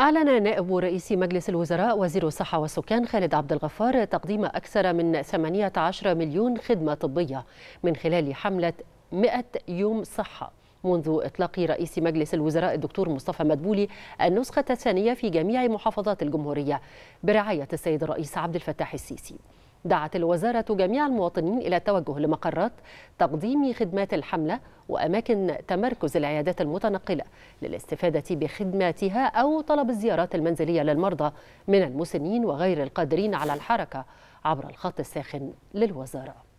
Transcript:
أعلن نائب رئيس مجلس الوزراء وزير الصحة والسكان خالد عبد الغفار تقديم أكثر من 18 مليون خدمة طبية من خلال حملة 100 يوم صحة منذ إطلاق رئيس مجلس الوزراء الدكتور مصطفى مدبولي النسخة الثانية في جميع محافظات الجمهورية برعاية السيد الرئيس عبد الفتاح السيسي دعت الوزارة جميع المواطنين إلى التوجه لمقرات تقديم خدمات الحملة وأماكن تمركز العيادات المتنقلة للاستفادة بخدماتها أو طلب الزيارات المنزلية للمرضى من المسنين وغير القادرين على الحركة عبر الخط الساخن للوزاره